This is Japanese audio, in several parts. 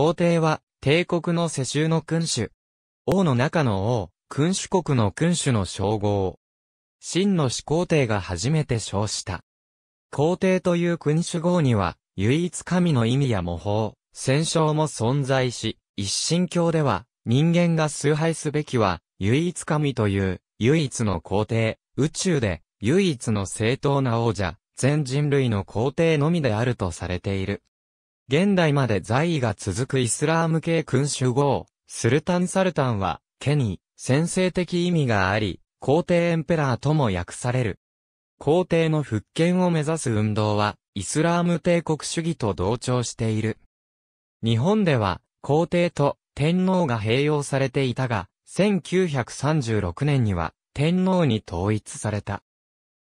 皇帝は、帝国の世襲の君主。王の中の王、君主国の君主の称号。真の始皇帝が初めて称した。皇帝という君主号には、唯一神の意味や模倣、戦勝も存在し、一神教では、人間が崇拝すべきは、唯一神という、唯一の皇帝、宇宙で、唯一の正当な王者、全人類の皇帝のみであるとされている。現代まで在位が続くイスラーム系君主号、スルタン・サルタンは、家に、先制的意味があり、皇帝エンペラーとも訳される。皇帝の復権を目指す運動は、イスラーム帝国主義と同調している。日本では、皇帝と天皇が併用されていたが、1936年には天皇に統一された。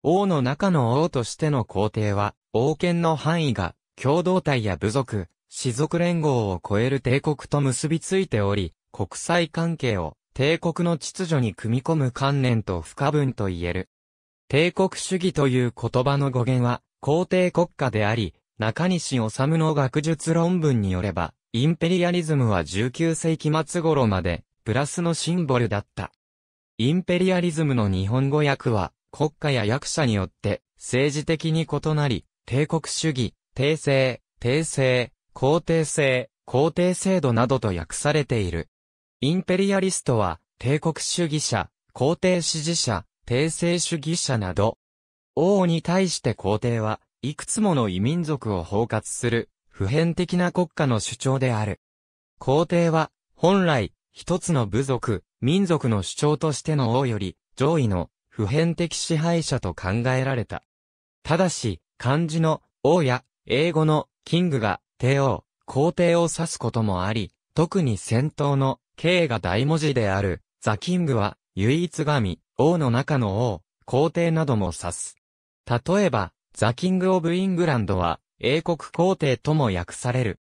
王の中の王としての皇帝は、王権の範囲が共同体や部族、氏族連合を超える帝国と結びついており、国際関係を帝国の秩序に組み込む観念と不可分と言える。帝国主義という言葉の語源は、皇帝国家であり、中西治の学術論文によれば、インペリアリズムは19世紀末頃まで、プラスのシンボルだった。インペリアリズムの日本語訳は、国家や役者によって、政治的に異なり、帝国主義、帝政、帝政、肯定政、肯定制度などと訳されている。インペリアリストは、帝国主義者、肯定支持者、帝政主義者など。王に対して皇帝は、いくつもの異民族を包括する、普遍的な国家の主張である。皇帝は、本来、一つの部族、民族の主張としての王より、上位の、普遍的支配者と考えられた。ただし、漢字の、王や、英語のキングが帝王、皇帝を指すこともあり、特に先頭の K が大文字であるザ・キングは唯一神、王の中の王、皇帝なども指す。例えば、ザ・キング・オブ・イングランドは英国皇帝とも訳される。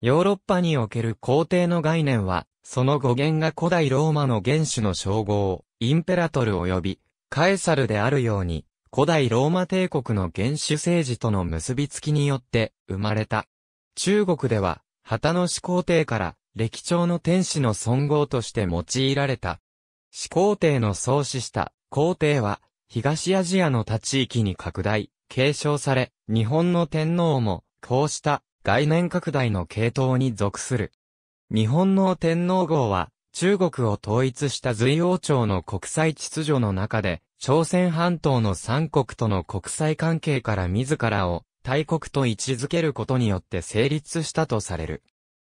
ヨーロッパにおける皇帝の概念は、その語源が古代ローマの元首の称号、インペラトル及び、カエサルであるように、古代ローマ帝国の原始政治との結びつきによって生まれた。中国では、旗の始皇帝から歴朝の天使の尊号として用いられた。始皇帝の創始した皇帝は、東アジアの他地域に拡大、継承され、日本の天皇も、こうした概念拡大の系統に属する。日本の天皇号は、中国を統一した隋王朝の国際秩序の中で、朝鮮半島の三国との国際関係から自らを大国と位置づけることによって成立したとされる。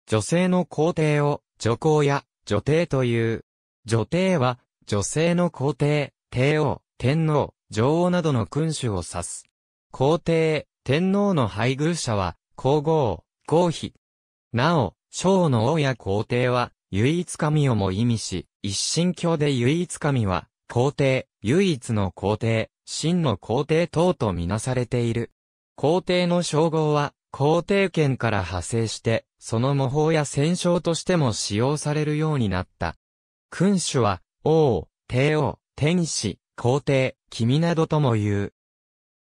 女性の皇帝を女皇や女帝という。女帝は女性の皇帝、帝王、天皇、女王などの君主を指す。皇帝、天皇の配偶者は皇后、皇妃。なお、小の王や皇帝は唯一神をも意味し、一神教で唯一神は皇帝、唯一の皇帝、真の皇帝等とみなされている。皇帝の称号は、皇帝権から派生して、その模倣や戦勝としても使用されるようになった。君主は、王、帝王、天使、皇帝、君などとも言う。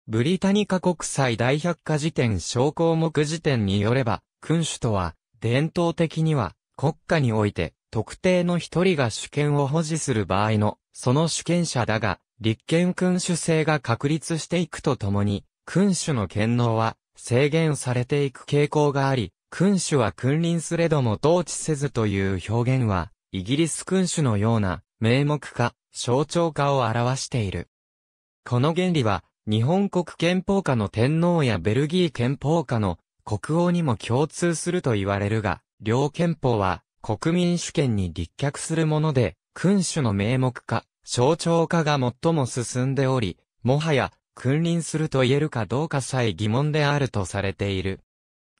ブリタニカ国際大百科事典小項目辞典によれば、君主とは、伝統的には、国家において、特定の一人が主権を保持する場合の、その主権者だが、立憲君主制が確立していくとともに、君主の権能は制限されていく傾向があり、君主は君臨すれども統治せずという表現は、イギリス君主のような名目化、象徴化を表している。この原理は、日本国憲法下の天皇やベルギー憲法下の国王にも共通すると言われるが、両憲法は国民主権に立脚するもので、君主の名目化、象徴化が最も進んでおり、もはや、君臨すると言えるかどうかさえ疑問であるとされている。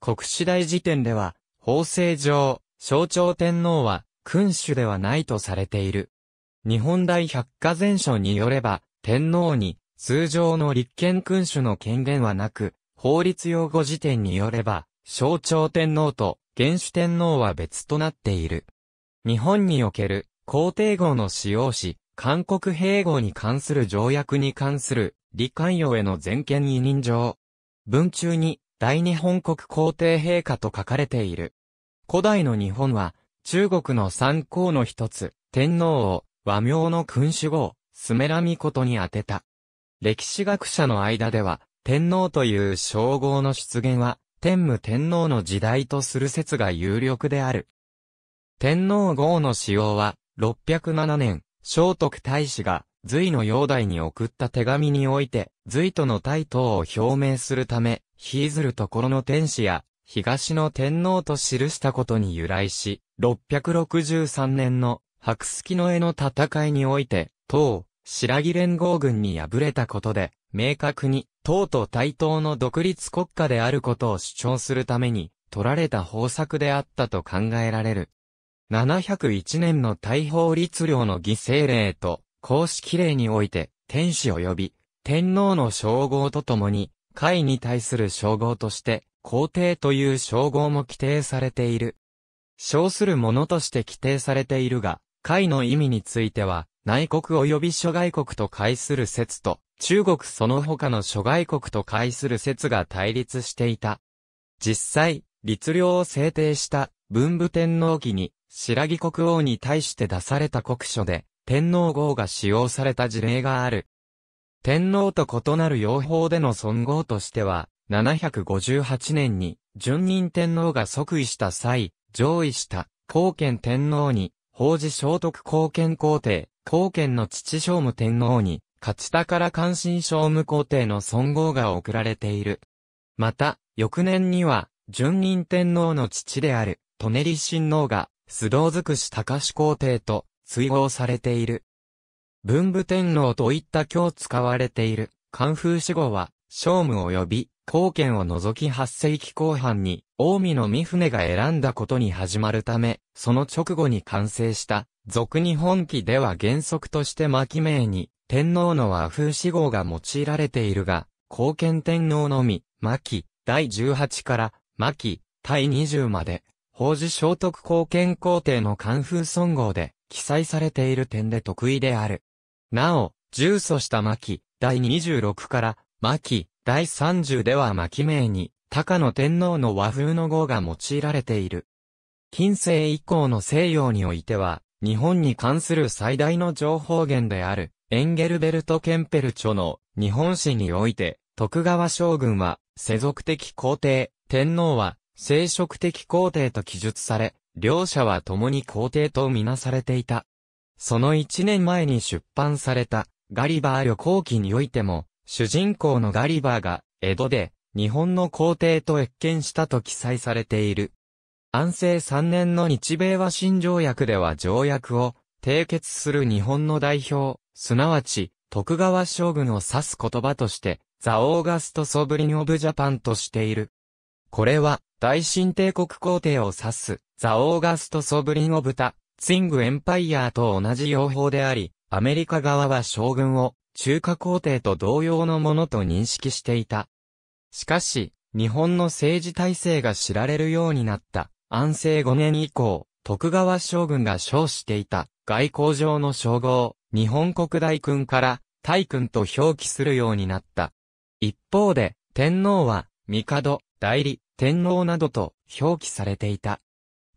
国史大辞典では、法制上、象徴天皇は、君主ではないとされている。日本大百科全書によれば、天皇に、通常の立憲君主の権限はなく、法律用語辞典によれば、象徴天皇と、元首天皇は別となっている。日本における、皇帝号の使用し、韓国併合に関する条約に関する、李寛洋への全権委任状。文中に、大日本国皇帝陛下と書かれている。古代の日本は、中国の三皇の一つ、天皇を、和名の君主号、スメラミコトに当てた。歴史学者の間では、天皇という称号の出現は、天武天皇の時代とする説が有力である。天皇号の使用は、607年、聖徳太子が、隋の煬帝に送った手紙において、隋との対等を表明するため、ひずるところの天使や、東の天皇と記したことに由来し、663年の白月の絵の戦いにおいて、唐、白木連合軍に敗れたことで、明確に、唐と対等の独立国家であることを主張するために、取られた方策であったと考えられる。701年の大法律令の犠牲令と、公式令において、天使及び、天皇の称号とともに、会に対する称号として、皇帝という称号も規定されている。称するものとして規定されているが、会の意味については、内国及び諸外国と会する説と、中国その他の諸外国と会する説が対立していた。実際、律令を制定した文武天皇記に白木国王に対して出された国書で天皇号が使用された事例がある。天皇と異なる用法での尊号としては、758年に、順任天皇が即位した際、上位した、後見天皇に、法事聖徳後見皇帝、後見の父聖武天皇に、勝田から関心聖武皇帝の尊号が贈られている。また、翌年には、順仁天皇の父である、舎人親王が、須藤尽くし高志皇帝と、追放されている。文武天皇といった今日使われている、漢風死後は、聖武及び、貢献を除き8世紀後半に、近江の三船が選んだことに始まるため、その直後に完成した、俗日本記では原則として巻名に、天皇の和風死号が用いられているが、貢献天皇のみ、巻、第18から巻、第20まで、法事聖徳貢献皇帝の官風尊号で、記載されている点で得意である。なお、重祖した巻、第26から、巻、第30では巻名に、高野天皇の和風の号が用いられている。近世以降の西洋においては、日本に関する最大の情報源である、エンゲルベルト・ケンペル著の日本史において、徳川将軍は、世俗的皇帝、天皇は、聖職的皇帝と記述され、両者は共に皇帝とみなされていた。その一年前に出版された、ガリバー旅行記においても、主人公のガリバーが、江戸で、日本の皇帝と謁見したと記載されている。安政三年の日米和親条約では条約を、締結する日本の代表、すなわち、徳川将軍を指す言葉として、ザ・オーガスト・ソブリン・オブ・ジャパンとしている。これは、大新帝国皇帝を指す、ザ・オーガスト・ソブリン・オブタ、ツイング・エンパイアと同じ用法であり、アメリカ側は将軍を、中華皇帝と同様のものと認識していた。しかし、日本の政治体制が知られるようになった、安政5年以降、徳川将軍が称していた、外交上の称号、日本国大君から、大君と表記するようになった。一方で、天皇は、帝、代理、天皇などと表記されていた。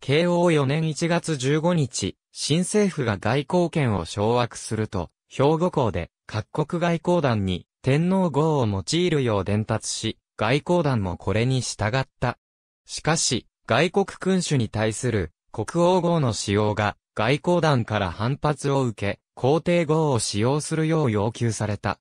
慶応4年1月15日、新政府が外交権を掌握すると、兵庫港で各国外交団に天皇号を用いるよう伝達し、外交団もこれに従った。しかし、外国君主に対する国王号の使用が外交団から反発を受け、皇帝号を使用するよう要求された。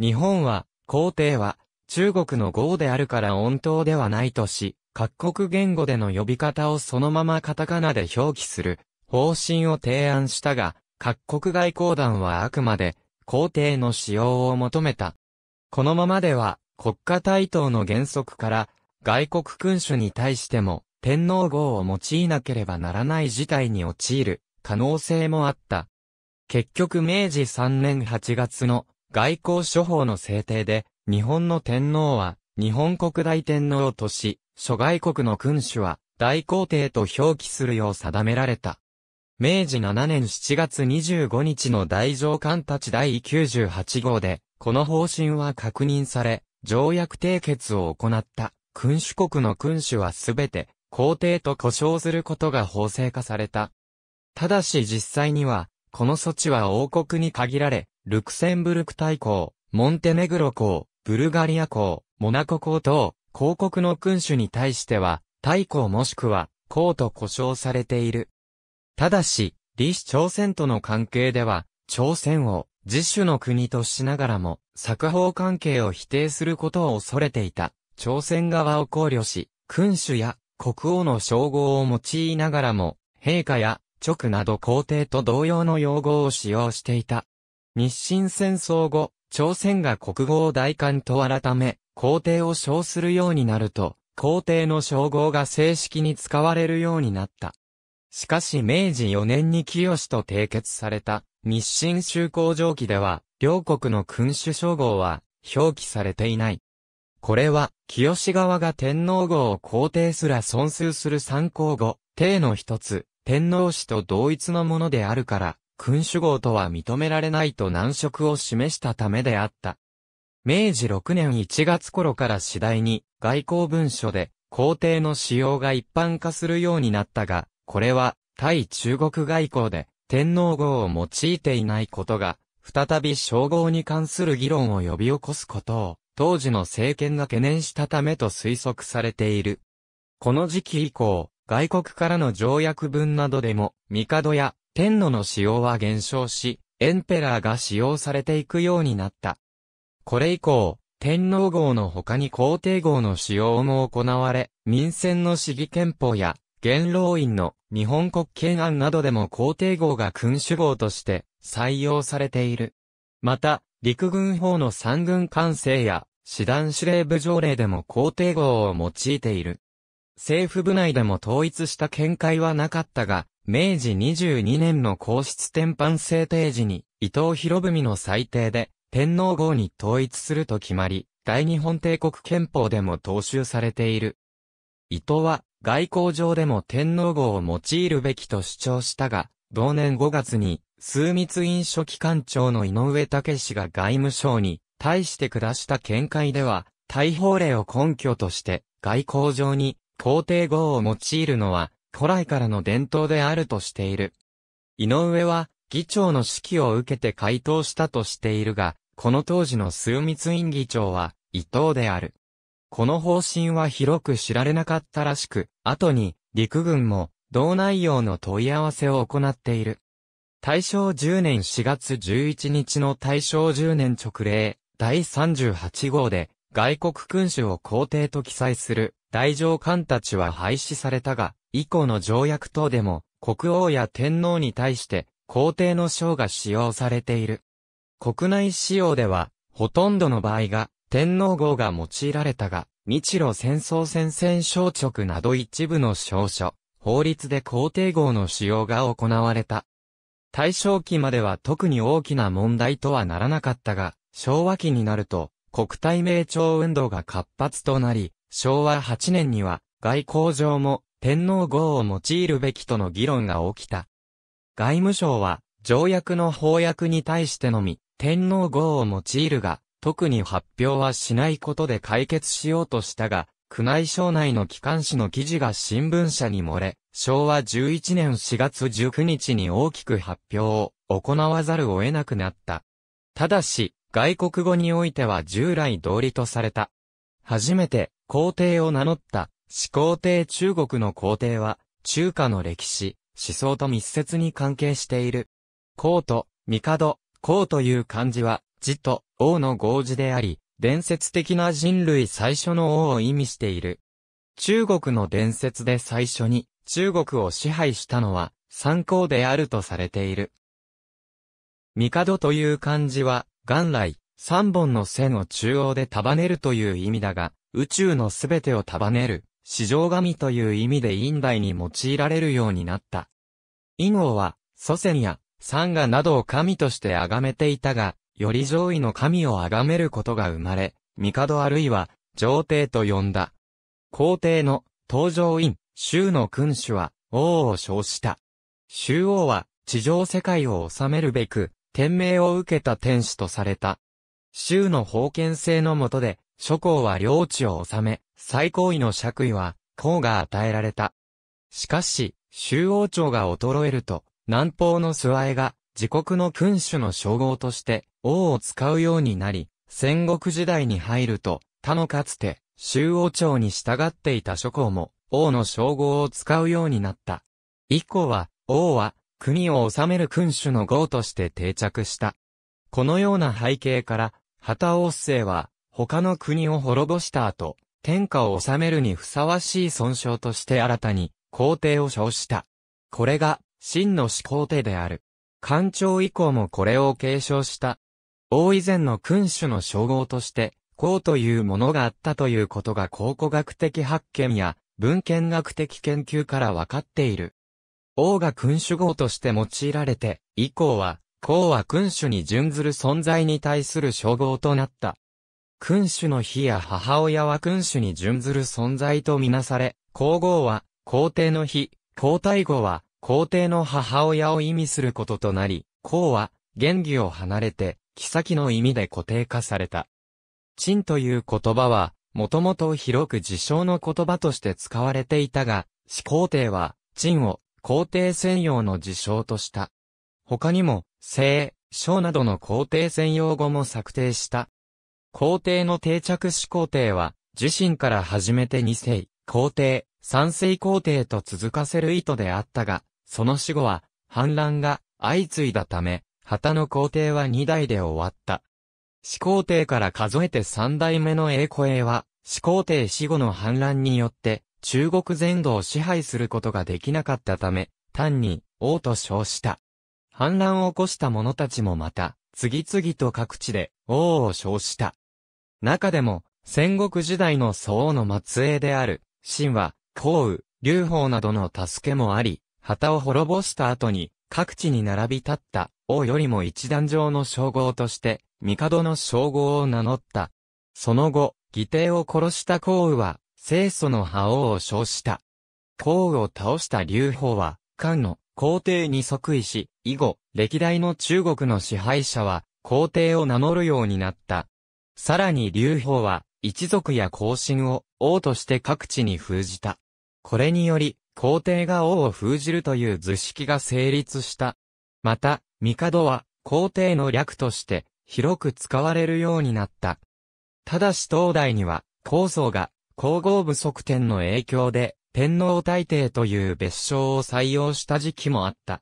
日本は、皇帝は中国の号であるから音頭ではないとし、各国言語での呼び方をそのままカタカナで表記する方針を提案したが、各国外交団はあくまで皇帝の使用を求めた。このままでは国家対等の原則から外国君主に対しても天皇号を用いなければならない事態に陥る可能性もあった。結局明治3年8月の外交処方の制定で日本の天皇は、日本国大天皇とし、諸外国の君主は、大皇帝と表記するよう定められた。明治7年7月25日の大上官たち第98号で、この方針は確認され、条約締結を行った、君主国の君主はすべて、皇帝と呼称することが法制化された。ただし実際には、この措置は王国に限られ、ルクセンブルク大公、モンテネグロ公、ブルガリア公、モナコ公等、公国の君主に対しては、大公もしくは、公と呼称されている。ただし、李氏朝鮮との関係では、朝鮮を自主の国としながらも、作法関係を否定することを恐れていた、朝鮮側を考慮し、君主や国王の称号を用いながらも、陛下や直など皇帝と同様の用語を使用していた。日清戦争後、朝鮮が国語を大官と改め、皇帝を称するようになると、皇帝の称号が正式に使われるようになった。しかし明治4年に清と締結された日清修好条記では、両国の君主称号は表記されていない。これは、清側が天皇号を皇帝すら尊崇する参考語、帝の一つ、天皇氏と同一のものであるから、君主号とは認められないと難色を示したためであった。明治6年1月頃から次第に外交文書で皇帝の使用が一般化するようになったが、これは対中国外交で天皇号を用いていないことが、再び称号に関する議論を呼び起こすことを、当時の政権が懸念したためと推測されている。この時期以降、外国からの条約文などでも、帝や天皇の使用は減少し、エンペラーが使用されていくようになった。これ以降、天皇号の他に皇帝号の使用も行われ、民選の市議憲法や、元老院の日本国憲案などでも皇帝号が君主号として採用されている。また、陸軍法の三軍管制や、師団司令部条例でも皇帝号を用いている。政府部内でも統一した見解はなかったが、明治22年の皇室典範制定時に、伊藤博文の裁定で、天皇号に統一すると決まり、大日本帝国憲法でも踏襲されている。伊藤は、外交上でも天皇号を用いるべきと主張したが、同年5月に、枢密院書記官長の井上武氏が外務省に、対して下した見解では、大法令を根拠として、外交上に、皇帝号を用いるのは、古来からの伝統であるとしている。井上は、議長の指揮を受けて回答したとしているが、この当時の数密院議長は、伊藤である。この方針は広く知られなかったらしく、後に、陸軍も、同内容の問い合わせを行っている。大正10年4月11日の大正10年直令、第38号で、外国君主を皇帝と記載する、大乗官たちは廃止されたが、以降の条約等でも、国王や天皇に対して、皇帝の章が使用されている。国内使用では、ほとんどの場合が、天皇号が用いられたが、日露戦争戦線省直など一部の証書、法律で皇帝号の使用が行われた。大正期までは特に大きな問題とはならなかったが、昭和期になると、国体名称運動が活発となり、昭和8年には、外交上も、天皇号を用いるべきとの議論が起きた。外務省は、条約の法約に対してのみ、天皇号を用いるが、特に発表はしないことで解決しようとしたが、宮内省内の機関紙の記事が新聞社に漏れ、昭和11年4月19日に大きく発表を行わざるを得なくなった。ただし、外国語においては従来通りとされた初めて皇帝を名乗った始皇帝中国の皇帝は中華の歴史、思想と密接に関係している。皇と、帝、皇という漢字は、字と王の合字であり、伝説的な人類最初の王を意味している。中国の伝説で最初に中国を支配したのは三皇であるとされている。帝という漢字は元来三本の線を中央で束ねるという意味だが、宇宙のすべてを束ねる、四条神という意味で陰代に用いられるようになった。陰王は、祖先や、三河などを神として崇めていたが、より上位の神を崇めることが生まれ、帝あるいは、上帝と呼んだ。皇帝の、登場院、州の君主は、王を称した。州王は、地上世界を治めるべく、天命を受けた天使とされた。州の封建制の下で、諸侯は領地を治め、最高位の爵位は、公が与えられた。しかし、州王朝が衰えると、南方の諏訪江が、自国の君主の称号として、王を使うようになり、戦国時代に入ると、他のかつて、州王朝に従っていた諸侯も、王の称号を使うようになった。以降は、王は、国を治める君主の号として定着した。このような背景から、旗王政は、他の国を滅ぼした後、天下を治めるにふさわしい損傷として新たに皇帝を称した。これが真の始皇帝である。官庁以降もこれを継承した。王以前の君主の称号として、皇というものがあったということが考古学的発見や文献学的研究からわかっている。王が君主号として用いられて、以降は公は君主に準ずる存在に対する称号となった。君主の妃や母親は君主に準ずる存在とみなされ、皇后は皇帝の妃、皇太后は皇帝の母親を意味することとなり、公は元義を離れて、妃の意味で固定化された。陳という言葉は、もともと広く自称の言葉として使われていたが、始皇帝は、陳を皇帝専用の自称とした。他にも、姓、章などの皇帝専用語も策定した。皇帝の定着始皇帝は、自身から始めて二世、皇帝、三世皇帝と続かせる意図であったが、その死後は、反乱が相次いだため、旗の皇帝は二代で終わった。始皇帝から数えて三代目の栄英は、始皇帝死後の反乱によって、中国全土を支配することができなかったため、単に、王と称した。反乱を起こした者たちもまた、次々と各地で王を称した。中でも、戦国時代の祖王の末裔である、神は、項羽、劉邦などの助けもあり、旗を滅ぼした後に、各地に並び立った王よりも一段上の称号として、帝の称号を名乗った。その後、義帝を殺した皇羽は、清楚の覇王を称した。項羽を倒した劉邦は、漢の皇帝に即位し、以後、歴代の中国の支配者は、皇帝を名乗るようになった。さらに劉邦は、一族や皇進を王として各地に封じた。これにより、皇帝が王を封じるという図式が成立した。また、帝は皇帝の略として広く使われるようになった。ただし東大には、皇僧が皇后部側天の影響で天皇大帝という別称を採用した時期もあった。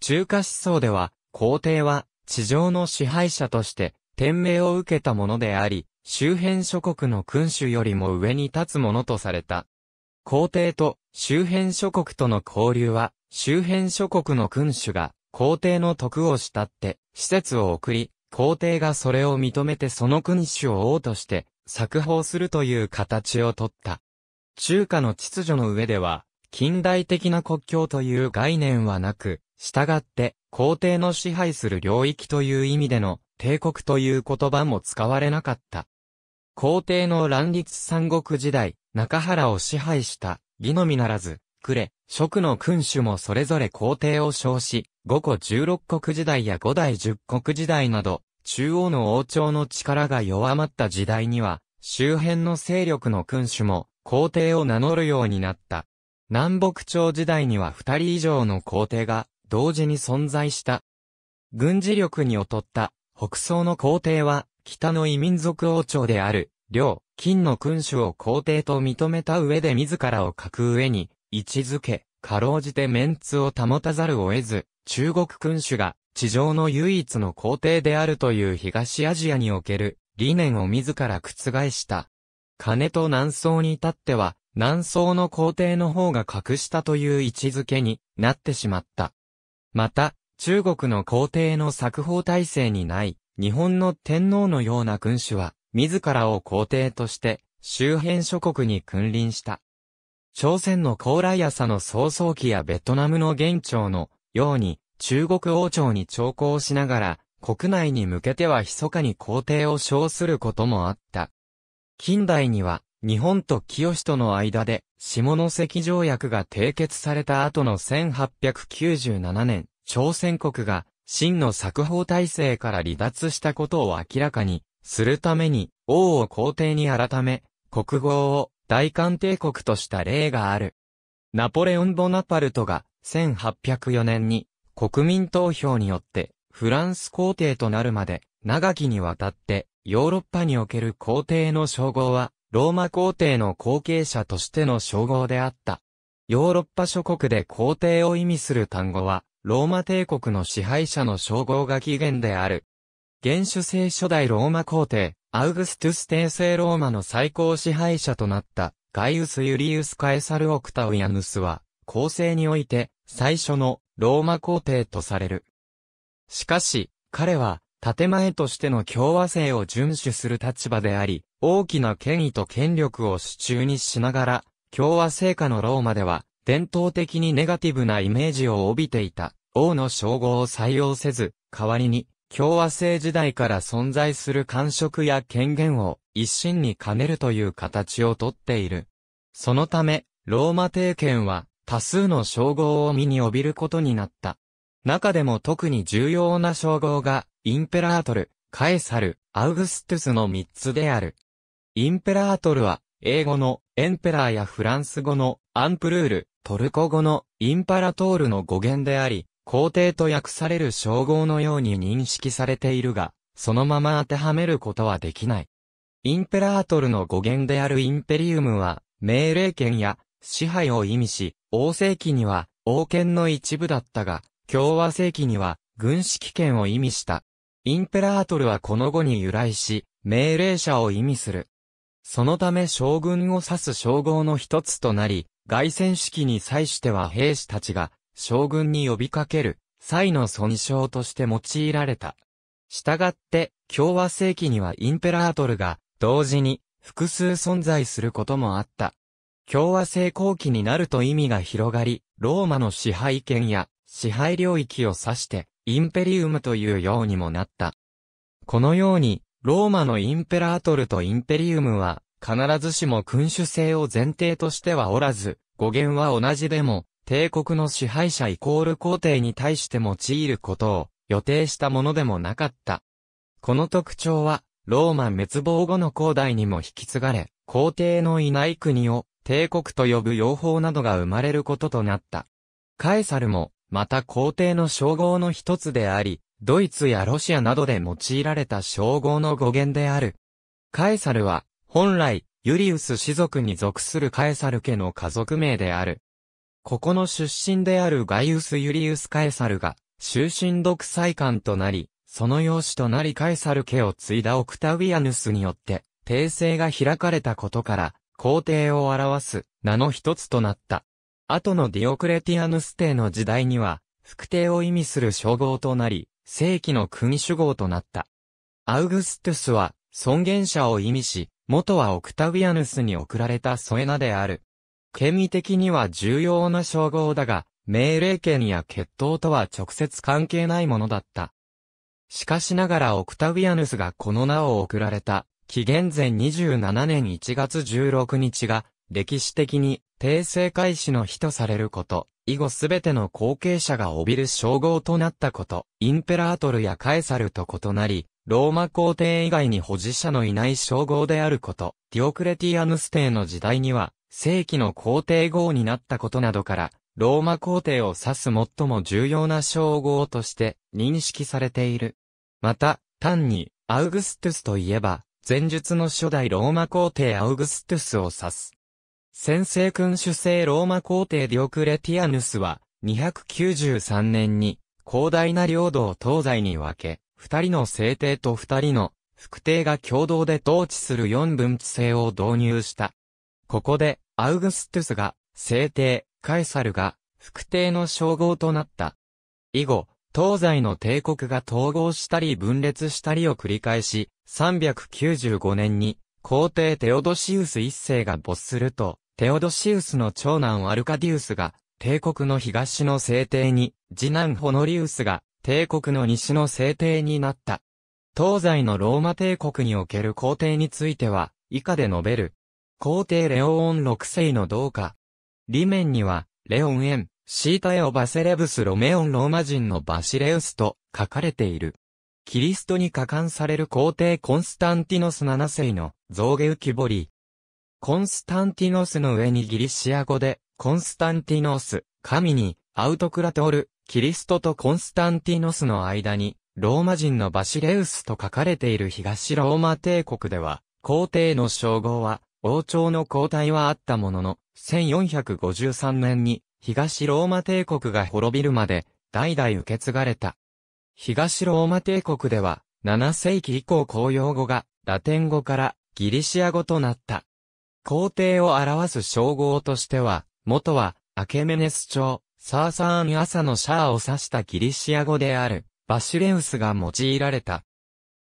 中華思想では、皇帝は地上の支配者として天命を受けたものであり、周辺諸国の君主よりも上に立つものとされた。皇帝と周辺諸国との交流は、周辺諸国の君主が皇帝の徳を慕って、施設を送り、皇帝がそれを認めてその君主を王として、作法するという形をとった。中華の秩序の上では、近代的な国境という概念はなく、従って、皇帝の支配する領域という意味での、帝国という言葉も使われなかった。皇帝の乱立三国時代、中原を支配した、義のみならず、呉、蜀の君主もそれぞれ皇帝を称し、五個十六国時代や五代十国時代など、中央の王朝の力が弱まった時代には、周辺の勢力の君主も、皇帝を名乗るようになった。南北朝時代には二人以上の皇帝が同時に存在した。軍事力に劣った北宋の皇帝は北の異民族王朝である領、金の君主を皇帝と認めた上で自らを格上に位置づけ、かろうじてメンツを保たざるを得ず、中国君主が地上の唯一の皇帝であるという東アジアにおける理念を自ら覆した。金と南宋に至っては、南宋の皇帝の方が格下という位置づけになってしまった。また、中国の皇帝の作法体制にない、日本の天皇のような君主は、自らを皇帝として、周辺諸国に君臨した。朝鮮の高麗朝の早々期やベトナムの元朝のように、中国王朝に朝貢しながら、国内に向けては密かに皇帝を称することもあった。近代には、日本と清との間で、下関条約が締結された後の1897年、朝鮮国が、真の作法体制から離脱したことを明らかに、するために、王を皇帝に改め、国号を大韓帝国とした例がある。ナポレオン・ボナパルトが、1804年に、国民投票によって、フランス皇帝となるまで、長きにわたって、ヨーロッパにおける皇帝の称号は、ローマ皇帝の後継者としての称号であった。ヨーロッパ諸国で皇帝を意味する単語は、ローマ帝国の支配者の称号が起源である。原種制初代ローマ皇帝、アウグストゥス帝政ローマの最高支配者となった、ガイウス・ユリウス・カエサル・オクタウヤヌスは、後世において、最初のローマ皇帝とされる。しかし、彼は、建前としての共和制を遵守する立場であり、大きな権威と権力を手中にしながら、共和制下のローマでは、伝統的にネガティブなイメージを帯びていた、王の称号を採用せず、代わりに、共和制時代から存在する官職や権限を一身に兼ねるという形をとっている。そのため、ローマ帝権は多数の称号を身に帯びることになった。中でも特に重要な称号がインペラートル、カエサル、アウグストゥスの3つである。インペラートルは、英語のエンペラーやフランス語のアンプルール、トルコ語のインパラトールの語源であり、皇帝と訳される称号のように認識されているが、そのまま当てはめることはできない。インペラートルの語源であるインペリウムは、命令権や支配を意味し、王政期には王権の一部だったが、共和政期には軍式権を意味した。インペラートルはこの語に由来し、命令者を意味する。そのため将軍を指す称号の一つとなり、外戦式に際しては兵士たちが将軍に呼びかける際の損傷として用いられた。したがって、共和世紀にはインペラートルが同時に複数存在することもあった。共和制後期になると意味が広がり、ローマの支配権や支配領域を指してインペリウムというようにもなった。このように、ローマのインペラートルとインペリウムは、必ずしも君主制を前提としてはおらず、語源は同じでも、帝国の支配者イコール皇帝に対して用いることを予定したものでもなかった。この特徴は、ローマ滅亡後の後代にも引き継がれ、皇帝のいない国を帝国と呼ぶ用法などが生まれることとなった。カエサルもまた皇帝の称号の一つであり、ドイツやロシアなどで用いられた称号の語源である。カエサルは、本来、ユリウス氏族に属するカエサル家の家族名である。ここの出身であるガイウス・ユリウス・カエサルが、終身独裁官となり、その養子となりカエサル家を継いだオクタウィアヌスによって、帝政が開かれたことから、皇帝を表す名の一つとなった。後のディオクレティアヌス帝の時代には、副帝を意味する称号となり、正規の国主号となった。アウグストゥスは、尊厳者を意味し、元はオクタヴィアヌスに贈られた添え名である。権威的には重要な称号だが、命令権や血統とは直接関係ないものだった。しかしながらオクタヴィアヌスがこの名を贈られた、紀元前27年1月16日が、歴史的に、帝政開始の日とされること、以後すべての後継者が帯びる称号となったこと、インペラートルやカエサルと異なり、ローマ皇帝以外に保持者のいない称号であること、ディオクレティアヌス帝の時代には、正規の皇帝号になったことなどから、ローマ皇帝を指す最も重要な称号として認識されている。また、単に、アウグストゥスといえば、前述の初代ローマ皇帝アウグストゥスを指す。先制君主制ローマ皇帝ディオクレティアヌスは、293年に、広大な領土を東西に分け、二人の聖帝と二人の副帝が共同で統治する四分治制を導入した。ここで、アウグストゥスが聖帝、カエサルが副帝の称号となった。以後、東西の帝国が統合したり分裂したりを繰り返し、395年に皇帝テオドシウス一世が没すると、テオドシウスの長男アルカディウスが、帝国の東の聖帝に、次男ホノリウスが、帝国の西の聖帝になった。東西のローマ帝国における皇帝については、以下で述べる。皇帝レオオン六世の同化。裏面には、レオンエン、シータエオバセレブスロメオンローマ人のバシレウスと書かれている。キリストに加冠される皇帝コンスタンティノス七世の造下浮き彫り、コンスタンティノスの上にギリシア語で、コンスタンティノス、神に、アウトクラトール、キリストとコンスタンティノスの間に、ローマ人のバシレウスと書かれている東ローマ帝国では、皇帝の称号は、王朝の交代はあったものの、1453年に、東ローマ帝国が滅びるまで、代々受け継がれた。東ローマ帝国では、7世紀以降公用語が、ラテン語からギリシア語となった。皇帝を表す称号としては、元は、アケメネス朝、サーサーン朝のシャアを指したギリシア語である、バシュレウスが用いられた。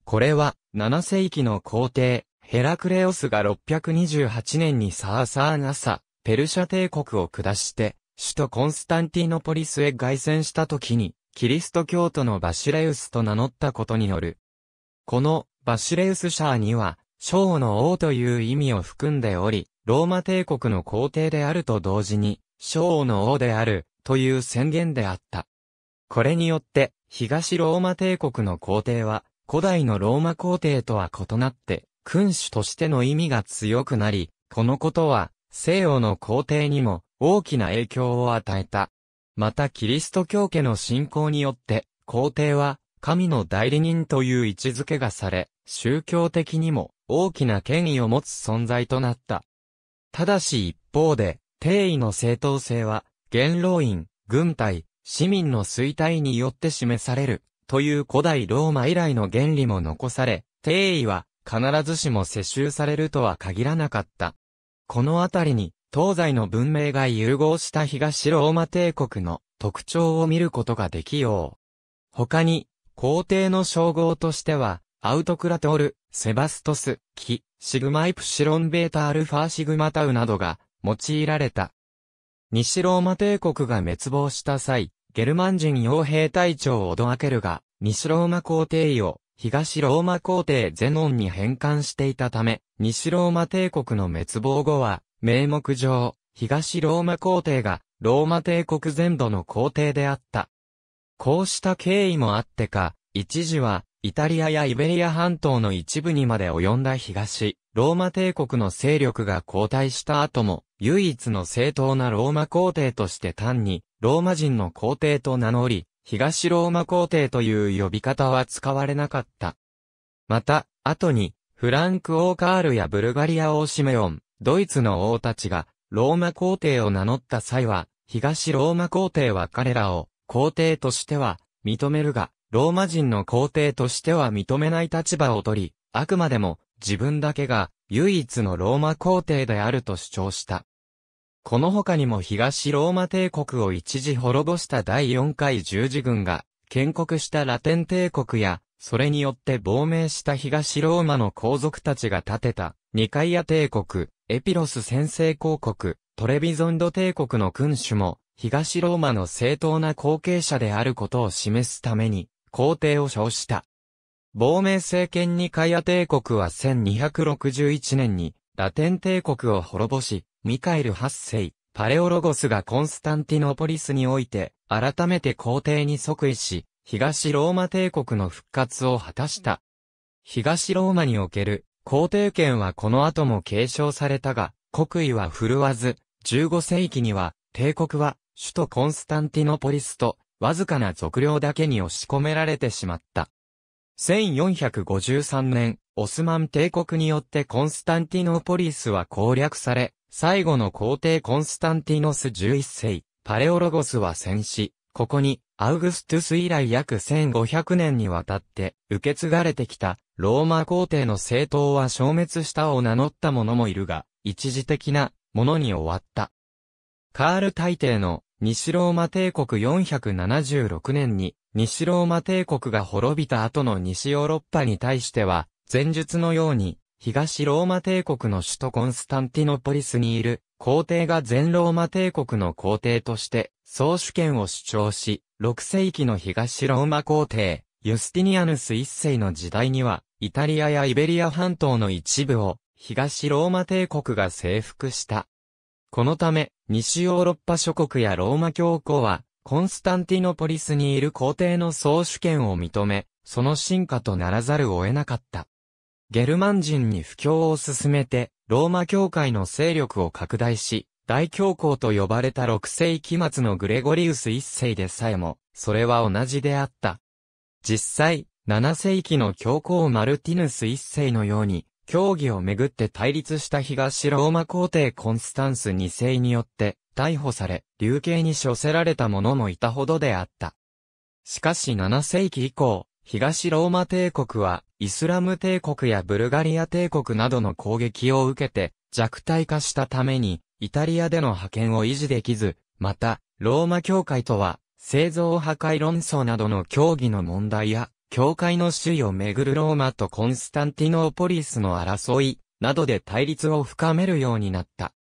これは、7世紀の皇帝、ヘラクレオスが628年にサーサーン朝、ペルシャ帝国を下して、首都コンスタンティノポリスへ凱旋した時に、キリスト教徒のバシレウスと名乗ったことによる。この、バシレウスシャアには、将の王という意味を含んでおり、ローマ帝国の皇帝であると同時に、将の王である、という宣言であった。これによって、東ローマ帝国の皇帝は、古代のローマ皇帝とは異なって、君主としての意味が強くなり、このことは、西洋の皇帝にも大きな影響を与えた。またキリスト教家の信仰によって、皇帝は神の代理人という位置づけがされ、宗教的にも大きな権威を持つ存在となった。ただし一方で、定位の正当性は、元老院、軍隊、市民の衰退によって示される、という古代ローマ以来の原理も残され、定位は、必ずしも世襲されるとは限らなかった。このあたりに、東西の文明が融合した東ローマ帝国の特徴を見ることができよう。他に、皇帝の称号としては、アウトクラトール、セバストス、キ、シグマイプシロンベータアルファシグマタウなどが用いられた。西ローマ帝国が滅亡した際、ゲルマン人傭兵隊長オドアケルが、西ローマ皇帝を東ローマ皇帝ゼノンに返還していたため、西ローマ帝国の滅亡後は、名目上、東ローマ皇帝が、ローマ帝国全土の皇帝であった。こうした経緯もあってか、一時は、イタリアやイベリア半島の一部にまで及んだ東、ローマ帝国の勢力が後退した後も、唯一の正当なローマ皇帝として単に、ローマ人の皇帝と名乗り、東ローマ皇帝という呼び方は使われなかった。また、後に、フランク・オーカールやブルガリア・ーシメオン、ドイツの王たちが、ローマ皇帝を名乗った際は、東ローマ皇帝は彼らを、皇帝としては、認めるが、ローマ人の皇帝としては認めない立場を取り、あくまでも自分だけが唯一のローマ皇帝であると主張した。この他にも東ローマ帝国を一時滅ぼした第4回十字軍が、建国したラテン帝国や、それによって亡命した東ローマの皇族たちが建てた、ニカイア帝国、エピロス先制公国、トレビゾンド帝国の君主も、東ローマの正当な後継者であることを示すために、皇帝を称した。亡命政権にカイア帝国は1261年にラテン帝国を滅ぼし、ミカエル8世、パレオロゴスがコンスタンティノポリスにおいて、改めて皇帝に即位し、東ローマ帝国の復活を果たした。東ローマにおける皇帝権はこの後も継承されたが、国威は振るわず、15世紀には、帝国は首都コンスタンティノポリスとわずかな俗領だけに押し込められてしまった。1453年、オスマン帝国によってコンスタンティノポリスは攻略され、最後の皇帝コンスタンティノス11世、パレオロゴスは戦死、ここに、アウグストゥス以来約1500年にわたって、受け継がれてきた、ローマ皇帝の政党は消滅したを名乗った者もいるが、一時的な、ものに終わった。カール大帝の西ローマ帝国476年に、西ローマ帝国が滅びた後の西ヨーロッパに対しては、前述のように、東ローマ帝国の首都コンスタンティノポリスにいる皇帝が全ローマ帝国の皇帝として総主権を主張し、6世紀の東ローマ皇帝、ユスティニアヌス1世の時代には、イタリアやイベリア半島の一部を東ローマ帝国が征服した。このため、西ヨーロッパ諸国やローマ教皇は、コンスタンティノポリスにいる皇帝の総主権を認め、その進化とならざるを得なかった。ゲルマン人に布教を進めて、ローマ教会の勢力を拡大し、大教皇と呼ばれた6世紀末のグレゴリウス1世でさえも、それは同じであった。実際、7世紀の教皇マルティヌス1世のように、協議をめぐって対立した東ローマ皇帝コンスタンス2世によって、逮捕され、流刑に処せられた者もいたほどであった。しかし7世紀以降、東ローマ帝国は、イスラム帝国やブルガリア帝国などの攻撃を受けて、弱体化したために、イタリアでの派遣を維持できず、また、ローマ教会とは、製造破壊論争などの協議の問題や、教会の主位をめぐるローマとコンスタンティノーポリスの争い、などで対立を深めるようになった。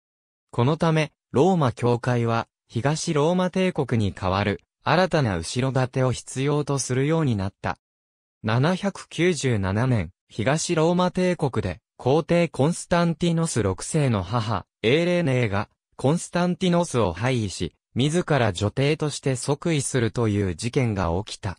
このため、ローマ教会は、東ローマ帝国に代わる、新たな後ろ盾を必要とするようになった。797年、東ローマ帝国で、皇帝コンスタンティノス6世の母、エーレーネーが、コンスタンティノスを廃位し、自ら女帝として即位するという事件が起きた。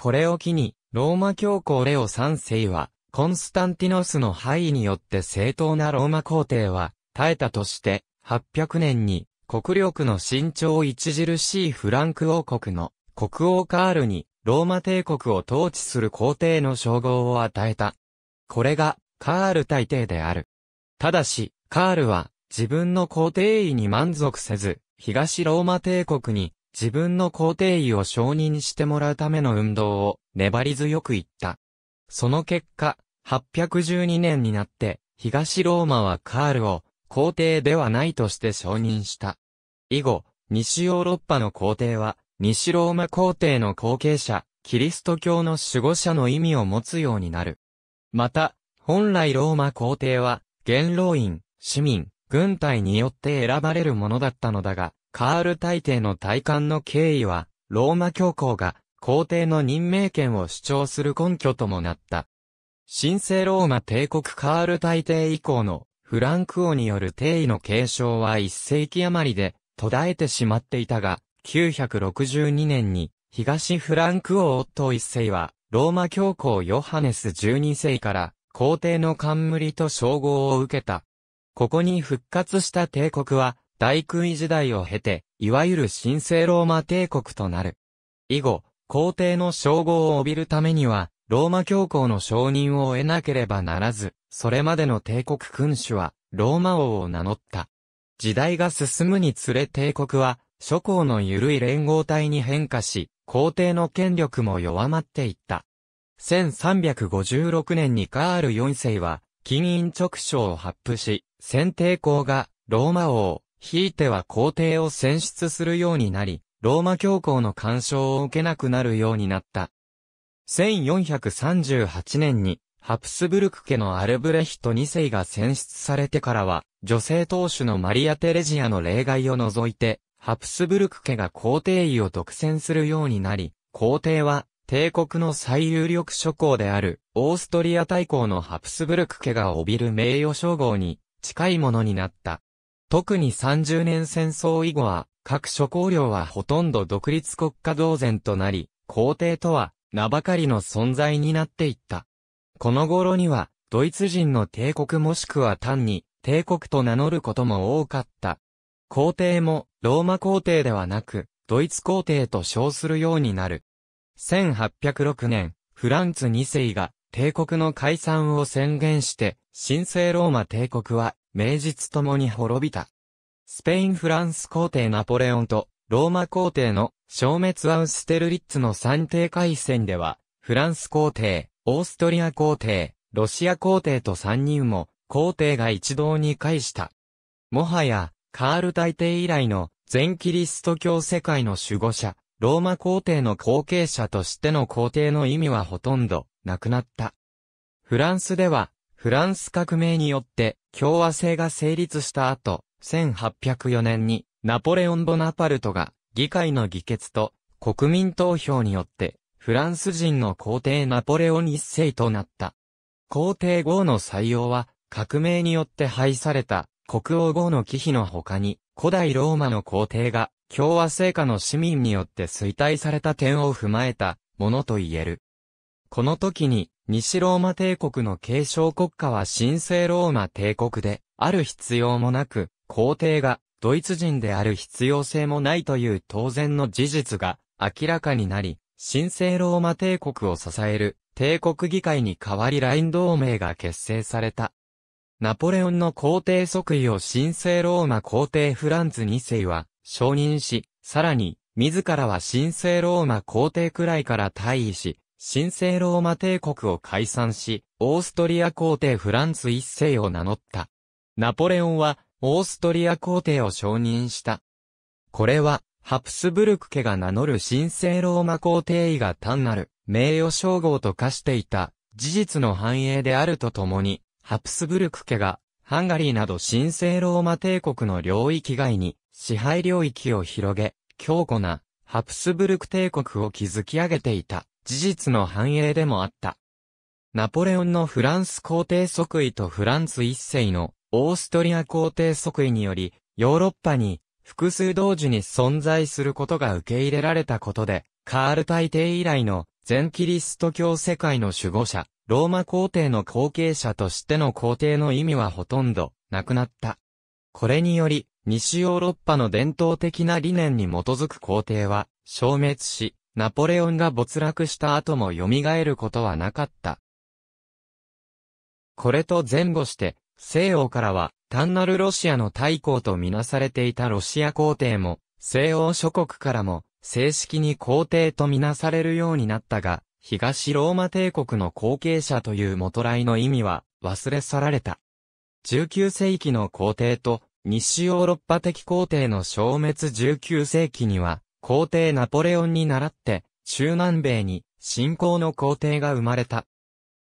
これを機に、ローマ教皇レオ三世は、コンスタンティノスの敗位によって正当なローマ皇帝は、耐えたとして、800年に、国力の伸長著しいフランク王国の国王カールにローマ帝国を統治する皇帝の称号を与えた。これがカール大帝である。ただし、カールは自分の皇帝位に満足せず、東ローマ帝国に自分の皇帝位を承認してもらうための運動を粘り強く言った。その結果、812年になって、東ローマはカールを皇帝ではないとして承認した。以後、西ヨーロッパの皇帝は、西ローマ皇帝の後継者、キリスト教の守護者の意味を持つようになる。また、本来ローマ皇帝は、元老院、市民、軍隊によって選ばれるものだったのだが、カール大帝の戴官の経緯は、ローマ教皇が皇帝の任命権を主張する根拠ともなった。神聖ローマ帝国カール大帝以降のフランク王による帝位の継承は一世紀余りで途絶えてしまっていたが、962年に東フランク王オット世はローマ教皇ヨハネス12世から皇帝の冠と称号を受けた。ここに復活した帝国は大勲位時代を経て、いわゆる神聖ローマ帝国となる。以後、皇帝の称号を帯びるためには、ローマ教皇の承認を得なければならず、それまでの帝国君主は、ローマ王を名乗った。時代が進むにつれ帝国は、諸侯の緩い連合体に変化し、皇帝の権力も弱まっていった。1356年にカール4世は、金印直書を発布し、先帝皇が、ローマ王、ひいては皇帝を選出するようになり、ローマ教皇の干渉を受けなくなるようになった。1438年に、ハプスブルク家のアルブレヒト2世が選出されてからは、女性当主のマリア・テレジアの例外を除いて、ハプスブルク家が皇帝位を独占するようになり、皇帝は、帝国の最有力諸侯である、オーストリア大公のハプスブルク家が帯びる名誉称号に、近いものになった。特に30年戦争以後は、各諸公領はほとんど独立国家同然となり、皇帝とは、名ばかりの存在になっていった。この頃には、ドイツ人の帝国もしくは単に、帝国と名乗ることも多かった。皇帝も、ローマ皇帝ではなく、ドイツ皇帝と称するようになる。1806年、フランツ2世が、帝国の解散を宣言して、神聖ローマ帝国は名実ともに滅びた。スペイン・フランス皇帝ナポレオンと、ローマ皇帝の消滅アウステルリッツの三帝海戦では、フランス皇帝、オーストリア皇帝、ロシア皇帝と三人も、皇帝が一堂に会した。もはや、カール大帝以来の全キリスト教世界の守護者、ローマ皇帝の後継者としての皇帝の意味はほとんどなくなった。フランスでは、フランス革命によって共和制が成立した後、1804年にナポレオン・ボナパルトが議会の議決と国民投票によってフランス人の皇帝ナポレオン一世となった。皇帝号の採用は革命によって廃された国王号の忌避の他に古代ローマの皇帝が共和制下の市民によって衰退された点を踏まえたものと言える。この時に西ローマ帝国の継承国家は神聖ローマ帝国で、ある必要もなく、皇帝がドイツ人である必要性もないという当然の事実が明らかになり、神聖ローマ帝国を支える帝国議会に代わりライン同盟が結成された。ナポレオンの皇帝即位を神聖ローマ皇帝フランツ2世は承認し、さらに、自らは神聖ローマ皇帝くらいから退位し、神聖ローマ帝国を解散し、オーストリア皇帝フランツ一世を名乗った。ナポレオンは、オーストリア皇帝を承認した。これは、ハプスブルク家が名乗る神聖ローマ皇帝位が単なる名誉称号と化していた事実の繁栄であるとともに、ハプスブルク家がハンガリーなど神聖ローマ帝国の領域外に支配領域を広げ、強固なハプスブルク帝国を築き上げていた。事実の反映でもあった。ナポレオンのフランス皇帝即位とフランス一世のオーストリア皇帝即位により、ヨーロッパに複数同時に存在することが受け入れられたことで、カール大帝以来の全キリスト教世界の守護者、ローマ皇帝の後継者としての皇帝の意味はほとんどなくなった。これにより、西ヨーロッパの伝統的な理念に基づく皇帝は消滅し、ナポレオンが没落した後も蘇ることはなかった。これと前後して、西欧からは、単なるロシアの大公とみなされていたロシア皇帝も、西欧諸国からも、正式に皇帝とみなされるようになったが、東ローマ帝国の後継者という元来の意味は、忘れ去られた。19世紀の皇帝と、西ヨーロッパ的皇帝の消滅19世紀には、皇帝ナポレオンに倣って、中南米に信仰の皇帝が生まれた。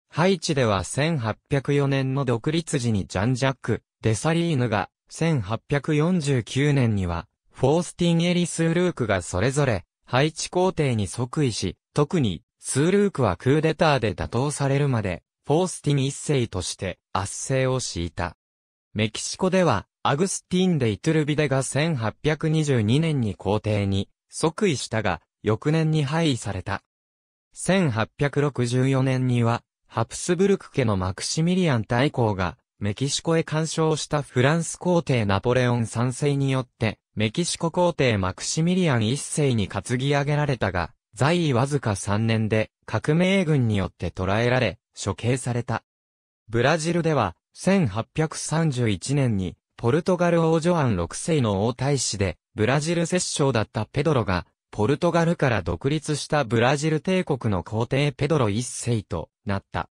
ハイチでは1804年の独立時にジャン・ジャック・デサリーヌが、1849年には、フォースティン・エリ・スールークがそれぞれ、ハイチ皇帝に即位し、特に、スールークはクーデターで打倒されるまで、フォースティン一世として圧政を敷いた。メキシコでは、アグスティン・デ・イトゥルビデが1822年に皇帝に即位したが、翌年に廃位された。1864年には、ハプスブルク家のマクシミリアン大公が、メキシコへ干渉したフランス皇帝ナポレオン3世によって、メキシコ皇帝マクシミリアン1世に担ぎ上げられたが、在位わずか3年で革命軍によって捕らえられ、処刑された。ブラジルでは、1831年に、ポルトガル王女アン6世の王太子で、ブラジル摂政だったペドロが、ポルトガルから独立したブラジル帝国の皇帝ペドロ一世となった。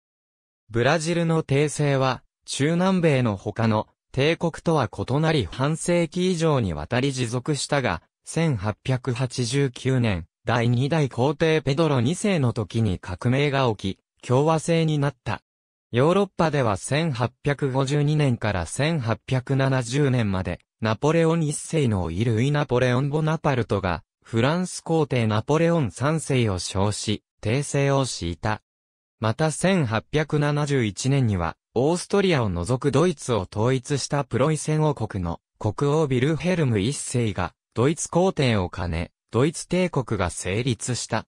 ブラジルの帝政は、中南米の他の帝国とは異なり半世紀以上にわたり持続したが、1889年、第2代皇帝ペドロ2世の時に革命が起き、共和制になった。ヨーロッパでは1852年から1870年まで、ナポレオン一世のイルイ・ナポレオン・ボナパルトが、フランス皇帝ナポレオン三世を称し、訂正を敷いた。また1871年には、オーストリアを除くドイツを統一したプロイセン王国の国王ビルヘルム一世が、ドイツ皇帝を兼ね、ドイツ帝国が成立した。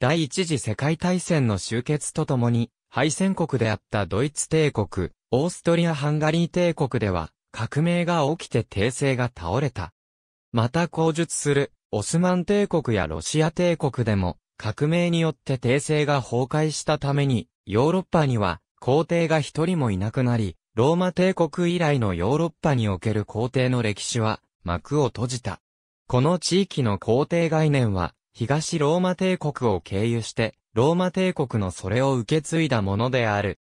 第一次世界大戦の終結とともに、敗戦国であったドイツ帝国、オーストリア・ハンガリー帝国では、革命が起きて帝政が倒れた。また口述する、オスマン帝国やロシア帝国でも、革命によって帝政が崩壊したために、ヨーロッパには、皇帝が一人もいなくなり、ローマ帝国以来のヨーロッパにおける皇帝の歴史は、幕を閉じた。この地域の皇帝概念は、東ローマ帝国を経由して、ローマ帝国のそれを受け継いだものである。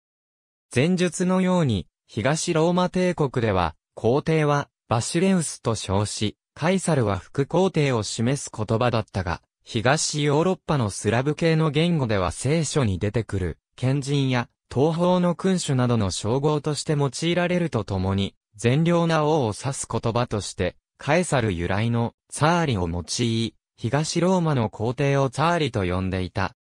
前述のように、東ローマ帝国では、皇帝は、バシレウスと称し、カイサルは副皇帝を示す言葉だったが、東ヨーロッパのスラブ系の言語では聖書に出てくる、賢人や、東方の君主などの称号として用いられるとともに、善良な王を指す言葉として、カエサル由来のツァーリを用い、東ローマの皇帝をツァーリと呼んでいた。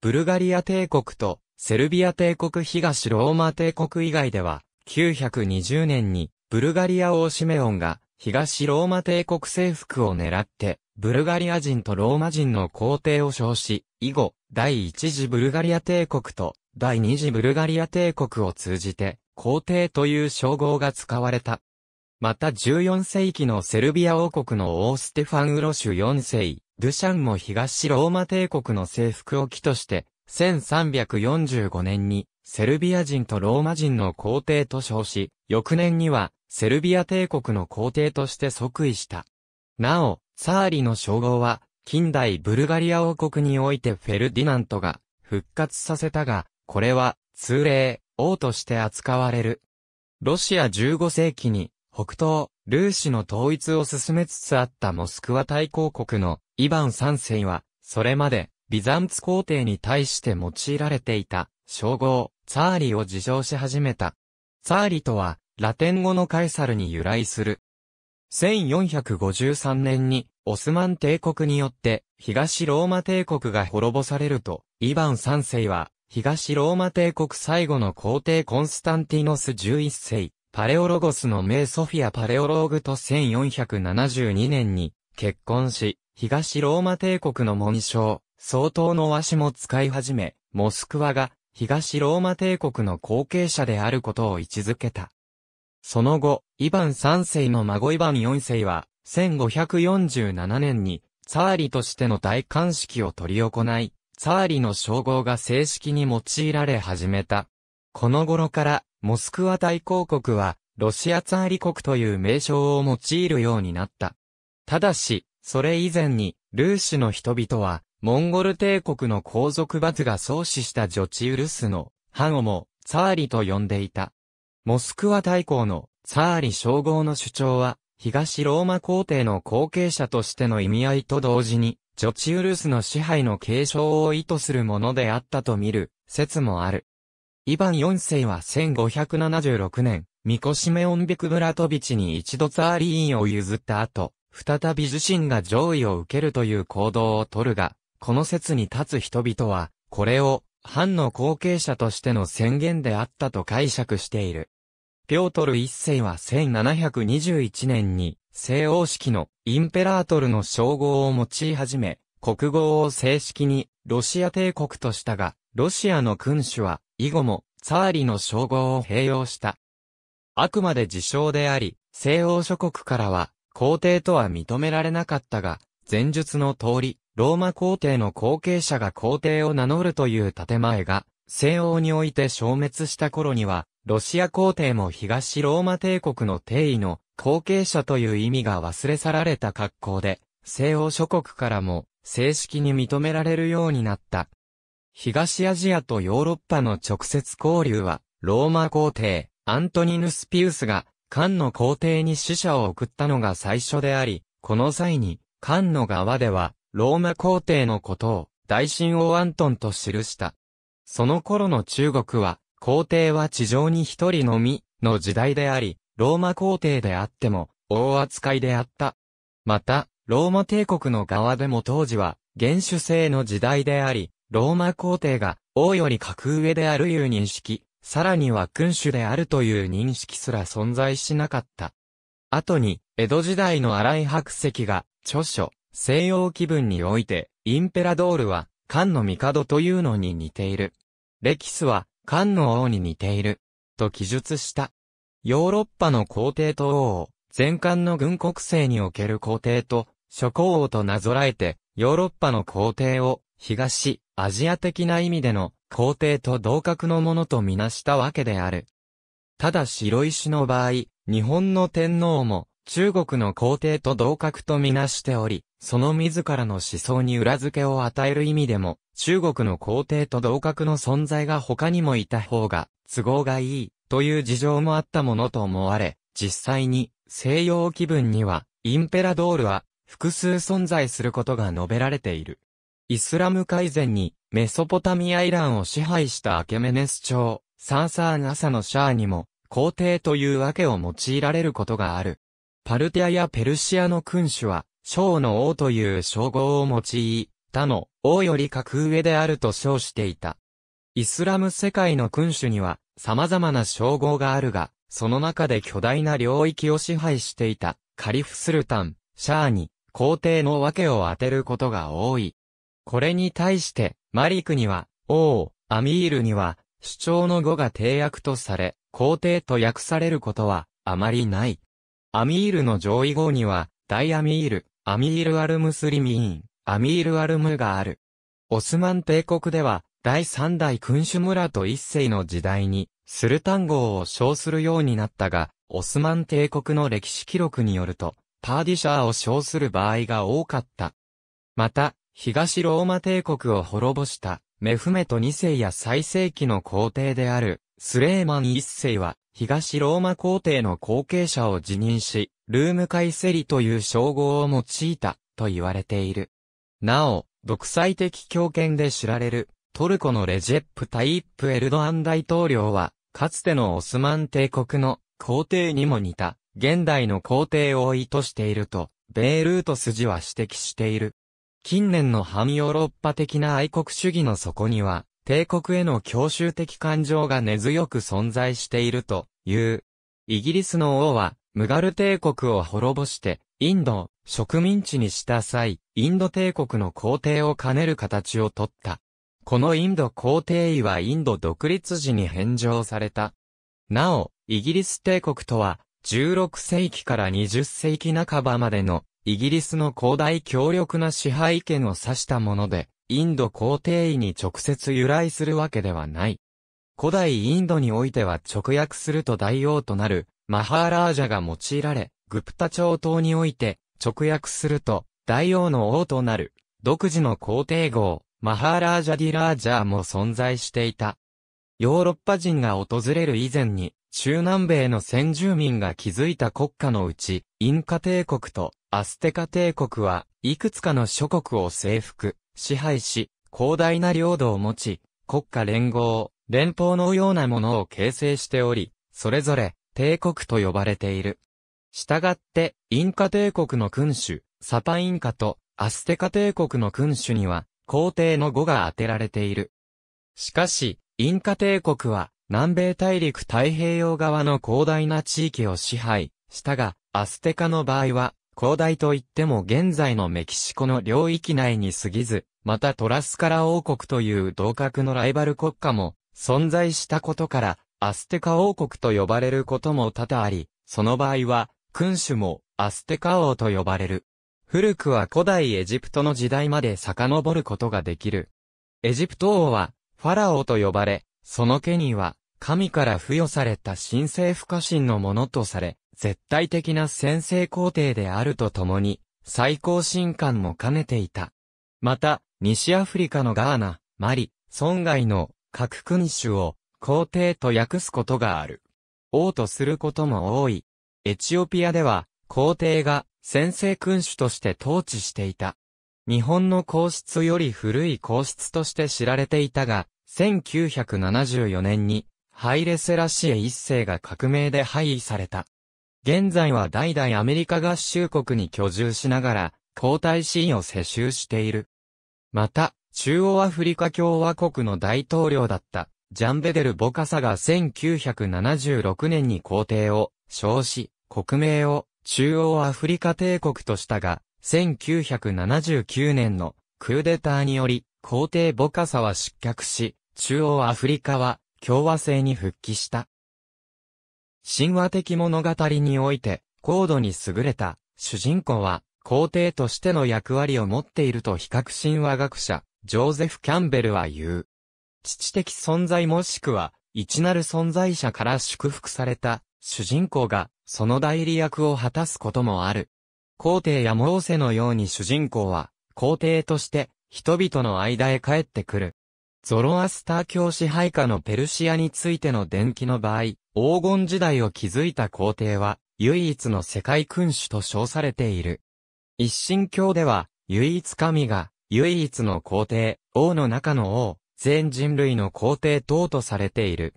ブルガリア帝国とセルビア帝国東ローマ帝国以外では、920年にブルガリア王シメオンが東ローマ帝国征服を狙って、ブルガリア人とローマ人の皇帝を称し、以後、第一次ブルガリア帝国と第二次ブルガリア帝国を通じて、皇帝という称号が使われた。また14世紀のセルビア王国の王ステファン・ウロシュ4世、ドゥシャンも東ローマ帝国の征服を機として、1345年にセルビア人とローマ人の皇帝と称し、翌年にはセルビア帝国の皇帝として即位した。なお、サーリの称号は、近代ブルガリア王国においてフェルディナントが復活させたが、これは通例、王として扱われる。ロシア15世紀に北東、ルーシの統一を進めつつあったモスクワ大公国のイヴァン三世は、それまでビザンツ皇帝に対して用いられていた称号、ツァーリを自称し始めた。ツァーリとは、ラテン語のカエサルに由来する。1453年に、オスマン帝国によって、東ローマ帝国が滅ぼされると、イヴァン三世は、東ローマ帝国最後の皇帝コンスタンティノス11世、パレオロゴスの名ソフィア・パレオローグと1472年に結婚し、東ローマ帝国の紋章、相当の和紙も使い始め、モスクワが東ローマ帝国の後継者であることを位置づけた。その後、イヴァン3世の孫イヴァン4世は、1547年に、ツァーリとしての大冠式を執り行い、ツァーリの称号が正式に用いられ始めた。この頃から、モスクワ大公国は、ロシアツァーリ国という名称を用いるようになった。ただし、それ以前に、ルーシの人々は、モンゴル帝国の皇族バツが創始した女チウルスの、ハンをも、ツァーリと呼んでいた。モスクワ大公のツァーリ称号の主張は、東ローマ皇帝の後継者としての意味合いと同時に、ジョチウルスの支配の継承を意図するものであったと見る説もある。イヴァン4世は1576年、ミコシメオンビクブラトビチに一度ツァーリーンを譲った後、再び自身が上位を受けるという行動をとるが、この説に立つ人々は、これを藩の後継者としての宣言であったと解釈している。ピョートル一世は1721年に西欧式のインペラートルの称号を用い始め、国号を正式にロシア帝国としたが、ロシアの君主は以後もツァーリの称号を併用した。あくまで自称であり、西欧諸国からは皇帝とは認められなかったが、前述の通り、ローマ皇帝の後継者が皇帝を名乗るという建前が、西欧において消滅した頃には、ロシア皇帝も東ローマ帝国の帝位の後継者という意味が忘れ去られた格好で、西欧諸国からも正式に認められるようになった。東アジアとヨーロッパの直接交流は、ローマ皇帝、アントニヌスピウスが、漢の皇帝に使者を送ったのが最初であり、この際に、漢の側では、ローマ皇帝のことを大神王アントンと記した。その頃の中国は、皇帝は地上に一人のみの時代であり、ローマ皇帝であっても、大扱いであった。また、ローマ帝国の側でも当時は、原種制の時代であり、ローマ皇帝が王より格上であるいう認識、さらには君主であるという認識すら存在しなかった。後に、江戸時代の荒井白石が、著書、西洋気分において、インペラドールは、漢の帝というのに似ている。レキスは、漢の王に似ている。と記述した。ヨーロッパの皇帝と王を、全漢の軍国政における皇帝と、諸皇王となぞらえて、ヨーロッパの皇帝を、東、アジア的な意味での、皇帝と同格のものとみなしたわけである。ただ白石の場合、日本の天皇も、中国の皇帝と同格とみなしており、その自らの思想に裏付けを与える意味でも、中国の皇帝と同格の存在が他にもいた方が、都合がいい、という事情もあったものと思われ、実際に、西洋気分には、インペラドールは、複数存在することが述べられている。イスラム改善に、メソポタミアイランを支配したアケメネス朝、サンサーナサのシャーにも、皇帝というわけを用いられることがある。パルティアやペルシアの君主は、小の王という称号を用い、他の王より格上であると称していた。イスラム世界の君主には様々な称号があるが、その中で巨大な領域を支配していたカリフスルタン、シャーに皇帝の訳を当てることが多い。これに対してマリクには王、アミールには主張の語が定約とされ、皇帝と訳されることはあまりない。アミールの上位号には大アミール、アミール・アル・ムスリミーン、アミール・アル・ムがある。オスマン帝国では、第三代君主村と一世の時代に、スルタン号を称するようになったが、オスマン帝国の歴史記録によると、パーディシャーを称する場合が多かった。また、東ローマ帝国を滅ぼした、メフメト二世や最盛期の皇帝である、スレーマン一世は、東ローマ皇帝の後継者を辞任し、ルームカイセリという称号を用いた、と言われている。なお、独裁的強権で知られる、トルコのレジェップ・タイップ・エルドアン大統領は、かつてのオスマン帝国の皇帝にも似た、現代の皇帝を意図していると、ベイルート筋は指摘している。近年の反ヨーロッパ的な愛国主義の底には、帝国への強襲的感情が根強く存在しているという。イギリスの王は、ムガル帝国を滅ぼして、インドを植民地にした際、インド帝国の皇帝を兼ねる形をとった。このインド皇帝位はインド独立時に返上された。なお、イギリス帝国とは、16世紀から20世紀半ばまでのイギリスの広大強力な支配権を指したもので、インド皇帝位に直接由来するわけではない。古代インドにおいては直訳すると大王となるマハーラージャが用いられ、グプタ朝島において、直訳すると、大王の王となる、独自の皇帝号、マハーラージャディラージャーも存在していた。ヨーロッパ人が訪れる以前に、中南米の先住民が築いた国家のうち、インカ帝国とアステカ帝国は、いくつかの諸国を征服、支配し、広大な領土を持ち、国家連合、連邦のようなものを形成しており、それぞれ、帝国と呼ばれている。したがって、インカ帝国の君主、サパインカとアステカ帝国の君主には、皇帝の語が当てられている。しかし、インカ帝国は、南米大陸太平洋側の広大な地域を支配したが、アステカの場合は、広大といっても現在のメキシコの領域内に過ぎず、またトラスカラ王国という同格のライバル国家も存在したことから、アステカ王国と呼ばれることも多々あり、その場合は、君主もアステカ王と呼ばれる。古くは古代エジプトの時代まで遡ることができる。エジプト王は、ファラオと呼ばれ、その家には、神から付与された神聖不可侵のものとされ、絶対的な先制皇帝であるとともに、最高神官も兼ねていた。また、西アフリカのガーナ、マリ、村外の各君主を皇帝と訳すことがある。王とすることも多い。エチオピアでは、皇帝が先制君主として統治していた。日本の皇室より古い皇室として知られていたが、1974年に、ハイレセラシエ一世が革命で廃位された。現在は代々アメリカ合衆国に居住しながら、皇太子位を世襲している。また、中央アフリカ共和国の大統領だった、ジャンベデル・ボカサが1976年に皇帝を称し、国名を中央アフリカ帝国としたが、1979年のクーデターにより、皇帝ボカサは失脚し、中央アフリカは共和制に復帰した。神話的物語において、高度に優れた主人公は皇帝としての役割を持っていると比較神話学者、ジョーゼフ・キャンベルは言う。父的存在もしくは、一なる存在者から祝福された、主人公が、その代理役を果たすこともある。皇帝やモーセのように主人公は、皇帝として、人々の間へ帰ってくる。ゾロアスター教支配下のペルシアについての伝記の場合、黄金時代を築いた皇帝は、唯一の世界君主と称されている。一神教では、唯一神が、唯一の皇帝、王の中の王、全人類の皇帝等とされている。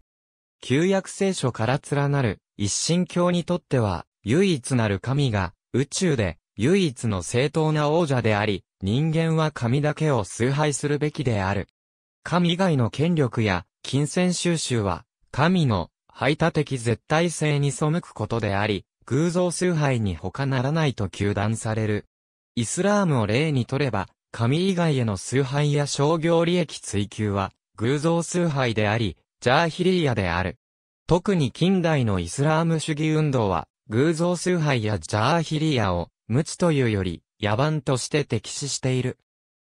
旧約聖書から連なる一神教にとっては、唯一なる神が宇宙で唯一の正当な王者であり、人間は神だけを崇拝するべきである。神以外の権力や金銭収集は、神の排他的絶対性に背くことであり、偶像崇拝に他ならないと求断される。イスラームを例にとれば、神以外への崇拝や商業利益追求は、偶像崇拝であり、ジャーヒリーヤである。特に近代のイスラーム主義運動は、偶像崇拝やジャーヒリーヤを、無知というより、野蛮として敵視している。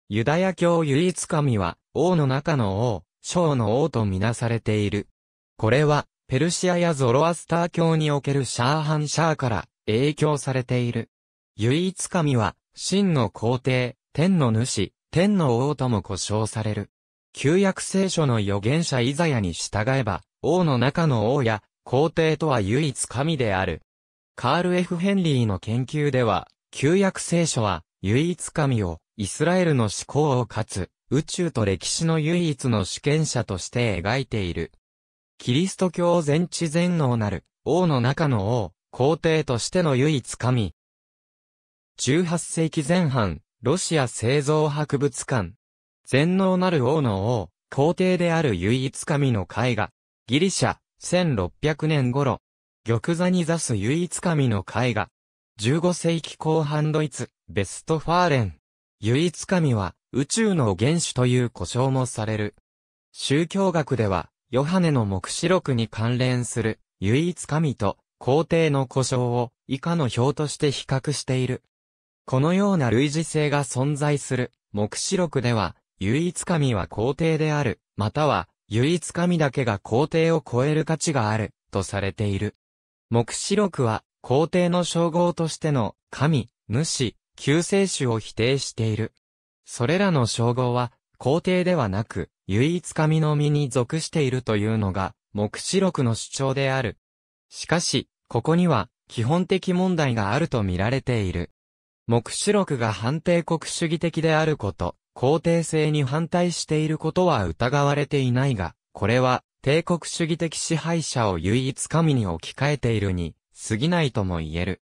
ユダヤ教唯一神は、王の中の王、小の王とみなされている。これは、ペルシアやゾロアスター教におけるシャーハンシャーから影響されている。唯一神は、真の皇帝、天の主、天の王とも呼称される。旧約聖書の預言者イザヤに従えば、王の中の王や、皇帝とは唯一神である。カール・ F・ ヘンリーの研究では、旧約聖書は、唯一神を、イスラエルの思考をかつ、宇宙と歴史の唯一の主権者として描いている。キリスト教全知全能なる、王の中の王、皇帝としての唯一神。18世紀前半、ロシア製造博物館。全能なる王の王、皇帝である唯一神の絵画。ギリシャ、1600年頃。玉座に座す唯一神の絵画。15世紀後半ドイツ、ベストファーレン。唯一神は、宇宙の原種という呼称もされる。宗教学では、ヨハネの目視録に関連する、唯一神と、皇帝の呼称を、以下の表として比較している。このような類似性が存在する、目視録では、唯一神は皇帝である、または、唯一神だけが皇帝を超える価値がある、とされている。目視録は、皇帝の称号としての、神、主、救世主を否定している。それらの称号は、皇帝ではなく、唯一神の身に属しているというのが、目視録の主張である。しかし、ここには、基本的問題があると見られている。目視録が反帝国主義的であること、肯定性に反対していることは疑われていないが、これは、帝国主義的支配者を唯一神に置き換えているに、過ぎないとも言える。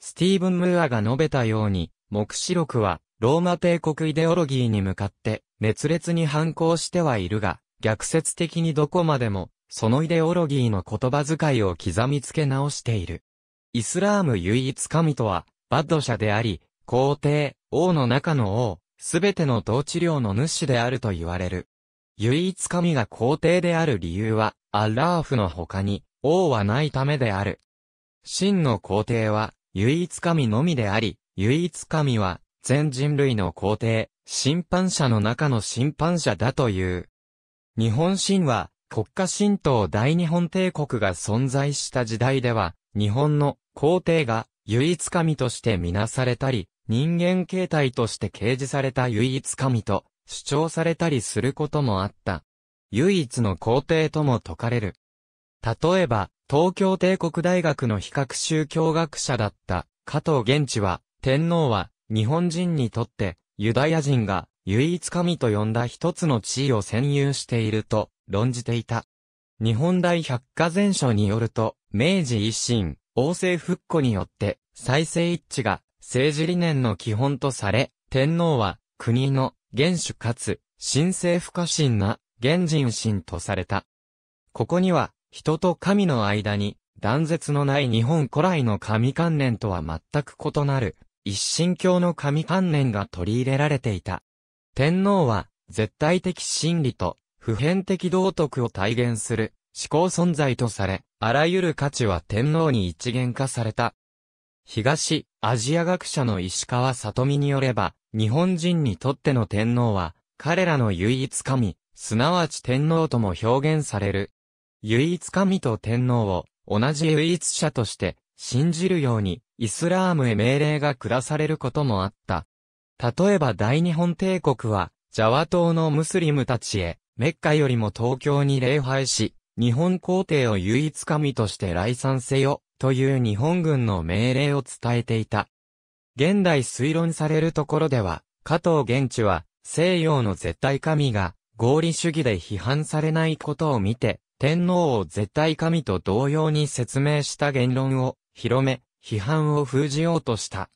スティーブン・ムーアが述べたように、目視録は、ローマ帝国イデオロギーに向かって、熱烈に反抗してはいるが、逆説的にどこまでも、そのイデオロギーの言葉遣いを刻みつけ直している。イスラーム唯一神とは、バッド社であり、皇帝、王の中の王、すべての統治領の主であると言われる。唯一神が皇帝である理由は、アラーフの他に、王はないためである。真の皇帝は、唯一神のみであり、唯一神は、全人類の皇帝、審判者の中の審判者だという。日本神は、国家神道大日本帝国が存在した時代では、日本の皇帝が唯一神としてみなされたり、人間形態として掲示された唯一神と主張されたりすることもあった。唯一の皇帝とも説かれる。例えば、東京帝国大学の比較宗教学者だった加藤玄地は、天皇は日本人にとってユダヤ人が唯一神と呼んだ一つの地位を占有していると論じていた。日本大百科全書によると、明治維新、王政復古によって、再生一致が政治理念の基本とされ、天皇は国の元首かつ神聖不可侵な現人神とされた。ここには人と神の間に断絶のない日本古来の神観念とは全く異なる一神教の神観念が取り入れられていた。天皇は絶対的真理と普遍的道徳を体現する思考存在とされ、あらゆる価値は天皇に一元化された。東、アジア学者の石川里美によれば、日本人にとっての天皇は、彼らの唯一神、すなわち天皇とも表現される。唯一神と天皇を、同じ唯一者として、信じるように、イスラームへ命令が下されることもあった。例えば大日本帝国は、ジャワ島のムスリムたちへ、メッカよりも東京に礼拝し、日本皇帝を唯一神として来賛せよ、という日本軍の命令を伝えていた。現代推論されるところでは、加藤玄地は、西洋の絶対神が、合理主義で批判されないことを見て、天皇を絶対神と同様に説明した言論を広め、批判を封じようとした。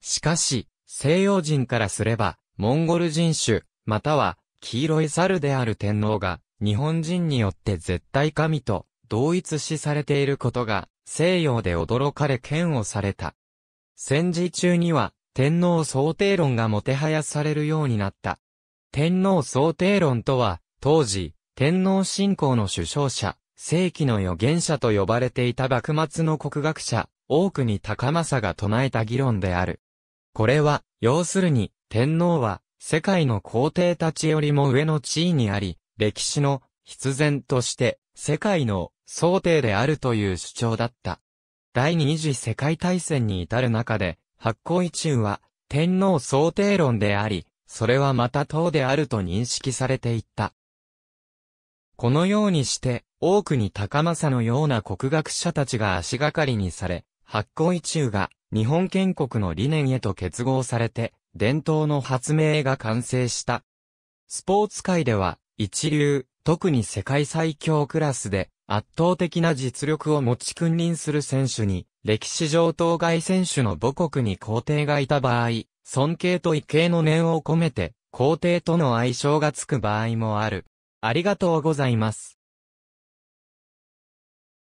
しかし、西洋人からすれば、モンゴル人種、または黄色い猿である天皇が、日本人によって絶対神と同一視されていることが西洋で驚かれ嫌悪された。戦時中には天皇想定論がもてはやされるようになった。天皇想定論とは当時天皇信仰の首相者、世紀の預言者と呼ばれていた幕末の国学者、多くに高政が唱えた議論である。これは、要するに、天皇は、世界の皇帝たちよりも上の地位にあり、歴史の必然として世界の想定であるという主張だった。第二次世界大戦に至る中で、発行一中は天皇想定論であり、それはまた党であると認識されていった。このようにして、多くに高政のような国学者たちが足がかりにされ、発行一中が日本建国の理念へと結合されて、伝統の発明が完成した。スポーツ界では、一流、特に世界最強クラスで圧倒的な実力を持ち君臨する選手に、歴史上当該選手の母国に皇帝がいた場合、尊敬と畏敬の念を込めて、皇帝との愛称がつく場合もある。ありがとうございます。